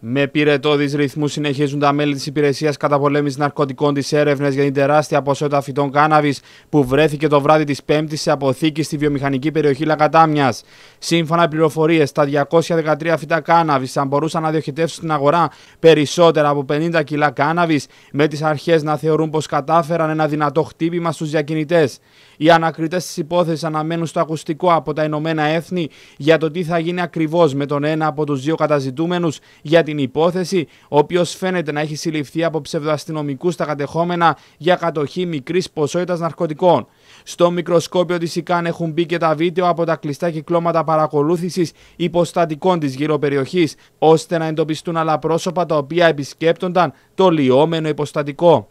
Με πυρετόδει ρυθμούς συνεχίζουν τα μέλη της Υπηρεσίας Καταπολέμησης Ναρκωτικών της έρευνα για την τεράστια ποσότητα φυτών κάναβης που βρέθηκε το βράδυ της Πέμπτης σε αποθήκη στη βιομηχανική περιοχή Λακατάμιας. Σύμφωνα με πληροφορίες, τα 213 φυτά κάναβης θα μπορούσαν να διοχετεύσουν στην αγορά περισσότερα από 50 κιλά κάναβης, με τις αρχές να θεωρούν πως κατάφεραν ένα δυνατό χτύπημα στους διακινητές. Οι ανακριτές της υπόθεσης αναμένουν στο ακουστικό από τα Ηνωμένα Έθνη για το τι θα γίνει ακριβώς με τον ένα από τους δύο καταζητούμενους για την υπόθεση, ο οποίο φαίνεται να έχει συλληφθεί από ψευδοαστυνομικούς στα κατεχόμενα για κατοχή μικρής ποσότητας ναρκωτικών. Στο μικροσκόπιο της ΙΚΑΝ έχουν μπει και τα βίντεο από τα κλειστά κυκλώματα παρακολούθησης υποστατικών της γύρω περιοχής, ώστε να εντοπιστούν άλλα πρόσωπα τα οποία επισκέπτονταν το λιόμενο υποστατικό.